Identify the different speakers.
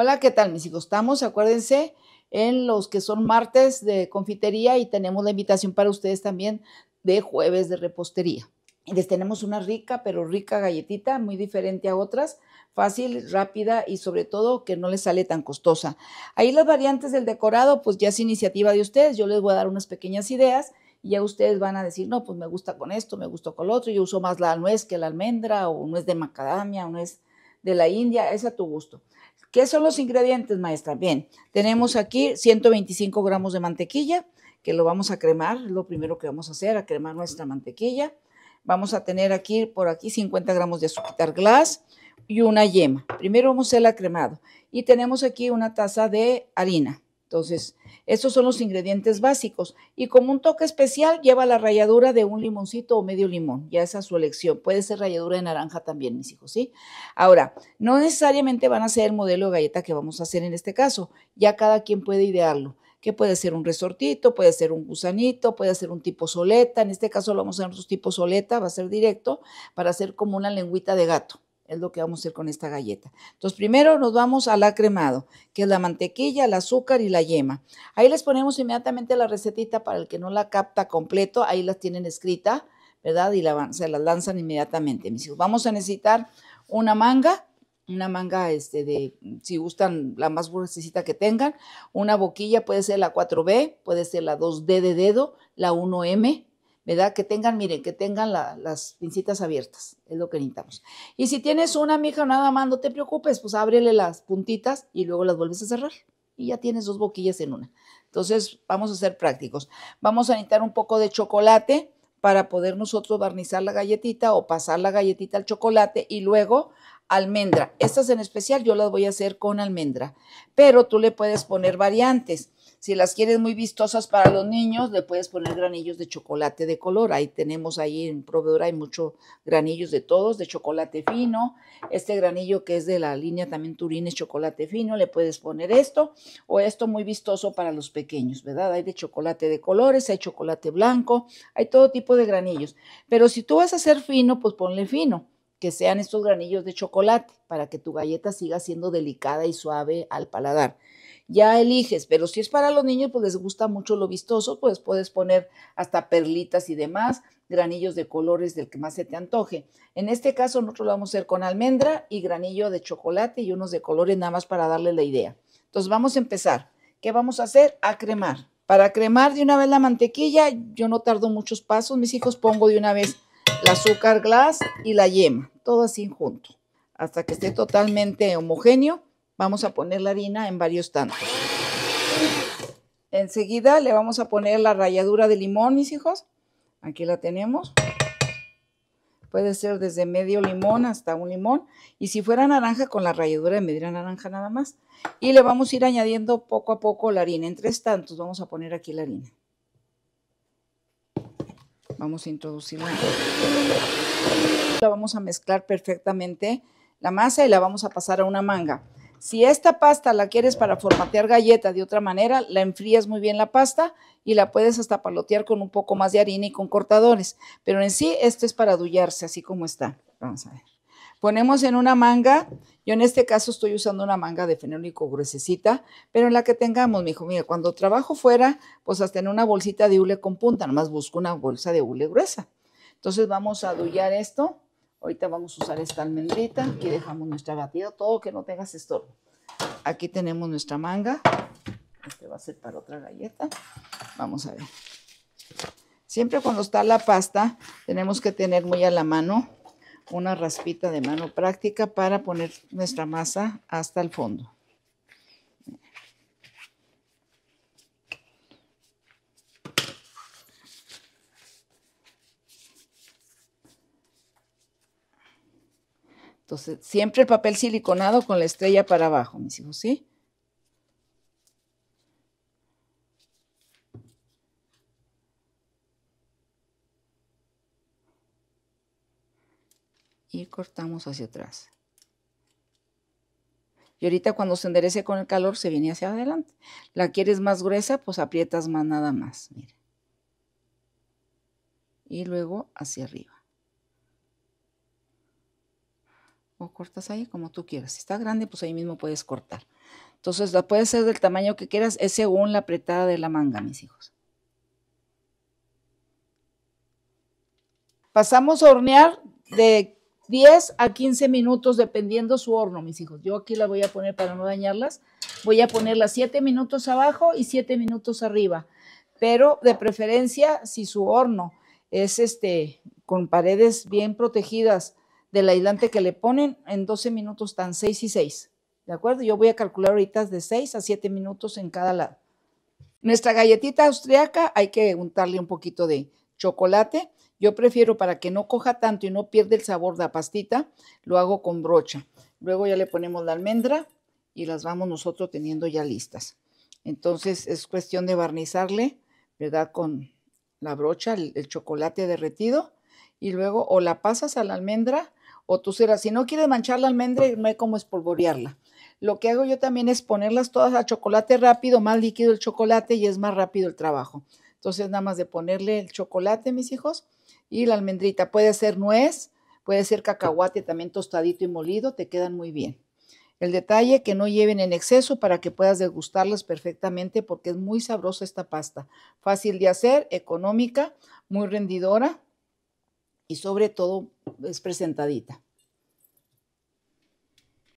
Speaker 1: Hola, ¿qué tal mis hijos? Estamos, acuérdense, en los que son martes de confitería y tenemos la invitación para ustedes también de jueves de repostería. Les tenemos una rica, pero rica galletita, muy diferente a otras, fácil, rápida y sobre todo que no les sale tan costosa. Ahí las variantes del decorado, pues ya es iniciativa de ustedes, yo les voy a dar unas pequeñas ideas y ya ustedes van a decir, no, pues me gusta con esto, me gusta con lo otro, yo uso más la nuez que la almendra o nuez de macadamia o es de la India, es a tu gusto. ¿Qué son los ingredientes, maestra? Bien, tenemos aquí 125 gramos de mantequilla, que lo vamos a cremar, lo primero que vamos a hacer, a cremar nuestra mantequilla. Vamos a tener aquí, por aquí, 50 gramos de azúcar glass y una yema. Primero vamos a hacerla cremado. Y tenemos aquí una taza de harina. Entonces, estos son los ingredientes básicos. Y como un toque especial, lleva la ralladura de un limoncito o medio limón. Ya esa es su elección. Puede ser ralladura de naranja también, mis hijos, ¿sí? Ahora, no necesariamente van a ser el modelo de galleta que vamos a hacer en este caso. Ya cada quien puede idearlo que puede ser un resortito, puede ser un gusanito, puede ser un tipo soleta, en este caso lo vamos a hacer un tipo soleta, va a ser directo, para hacer como una lengüita de gato es lo que vamos a hacer con esta galleta. Entonces, primero nos vamos al cremado, que es la mantequilla, el azúcar y la yema. Ahí les ponemos inmediatamente la recetita para el que no la capta completo, ahí las tienen escrita, ¿verdad? Y la se las lanzan inmediatamente. vamos a necesitar una manga, una manga este de, si gustan, la más gruesecita que tengan, una boquilla, puede ser la 4B, puede ser la 2D de dedo, la 1M, ¿verdad? Que tengan, miren, que tengan las pincitas abiertas, es lo que necesitamos. Y si tienes una, mija, nada más, no te preocupes, pues ábrele las puntitas y luego las vuelves a cerrar y ya tienes dos boquillas en una. Entonces, vamos a ser prácticos. Vamos a necesitar un poco de chocolate para poder nosotros barnizar la galletita o pasar la galletita al chocolate y luego almendra. Estas en especial yo las voy a hacer con almendra, pero tú le puedes poner variantes. Si las quieres muy vistosas para los niños, le puedes poner granillos de chocolate de color. Ahí tenemos ahí en proveedor hay muchos granillos de todos, de chocolate fino. Este granillo que es de la línea también Turín chocolate fino, le puedes poner esto o esto muy vistoso para los pequeños, ¿verdad? Hay de chocolate de colores, hay chocolate blanco, hay todo tipo de granillos. Pero si tú vas a hacer fino, pues ponle fino que sean estos granillos de chocolate para que tu galleta siga siendo delicada y suave al paladar. Ya eliges, pero si es para los niños, pues les gusta mucho lo vistoso, pues puedes poner hasta perlitas y demás, granillos de colores del que más se te antoje. En este caso nosotros lo vamos a hacer con almendra y granillo de chocolate y unos de colores nada más para darle la idea. Entonces vamos a empezar. ¿Qué vamos a hacer? A cremar. Para cremar de una vez la mantequilla, yo no tardo muchos pasos, mis hijos pongo de una vez el azúcar glass y la yema, todo así junto. Hasta que esté totalmente homogéneo, vamos a poner la harina en varios tantos. Enseguida le vamos a poner la ralladura de limón, mis hijos. Aquí la tenemos. Puede ser desde medio limón hasta un limón. Y si fuera naranja, con la ralladura de medida naranja nada más. Y le vamos a ir añadiendo poco a poco la harina. En tres tantos vamos a poner aquí la harina. Vamos a introducirlo. La vamos a mezclar perfectamente la masa y la vamos a pasar a una manga. Si esta pasta la quieres para formatear galleta de otra manera, la enfrías muy bien la pasta y la puedes hasta palotear con un poco más de harina y con cortadores. Pero en sí, esto es para dullarse, así como está. Vamos a ver. Ponemos en una manga, yo en este caso estoy usando una manga de fenólico gruesecita, pero en la que tengamos, mi mira, cuando trabajo fuera, pues hasta en una bolsita de hule con punta, más busco una bolsa de hule gruesa. Entonces vamos a adullar esto. Ahorita vamos a usar esta almendrita. Aquí dejamos nuestra batida, todo que no tengas estorbo. Aquí tenemos nuestra manga. Este va a ser para otra galleta. Vamos a ver. Siempre cuando está la pasta, tenemos que tener muy a la mano una raspita de mano práctica para poner nuestra masa hasta el fondo. Entonces, siempre el papel siliconado con la estrella para abajo, mis hijos, ¿sí? y cortamos hacia atrás. Y ahorita cuando se enderece con el calor se viene hacia adelante. La quieres más gruesa, pues aprietas más nada más. Mira. Y luego hacia arriba. O cortas ahí como tú quieras. Si está grande, pues ahí mismo puedes cortar. Entonces la puedes hacer del tamaño que quieras. Es según la apretada de la manga, mis hijos. Pasamos a hornear de 10 a 15 minutos, dependiendo su horno, mis hijos. Yo aquí la voy a poner para no dañarlas. Voy a ponerla 7 minutos abajo y 7 minutos arriba. Pero de preferencia, si su horno es este con paredes bien protegidas del aislante que le ponen, en 12 minutos están 6 y 6. ¿De acuerdo? Yo voy a calcular ahorita de 6 a 7 minutos en cada lado. Nuestra galletita austriaca hay que untarle un poquito de chocolate yo prefiero para que no coja tanto y no pierda el sabor de la pastita, lo hago con brocha. Luego ya le ponemos la almendra y las vamos nosotros teniendo ya listas. Entonces es cuestión de barnizarle, ¿verdad? Con la brocha, el, chocolate derretido y luego o la pasas a la almendra o tú serás. Si no quieres manchar la almendra, no hay como espolvorearla. Lo que hago yo también es ponerlas todas a chocolate rápido, más líquido el chocolate y es más rápido el trabajo. Entonces, nada más de ponerle el chocolate, mis hijos, y la almendrita. Puede ser nuez, puede ser cacahuate también tostadito y molido, te quedan muy bien. El detalle que no lleven en exceso para que puedas degustarlas perfectamente porque es muy sabrosa esta pasta. Fácil de hacer, económica, muy rendidora y sobre todo es presentadita.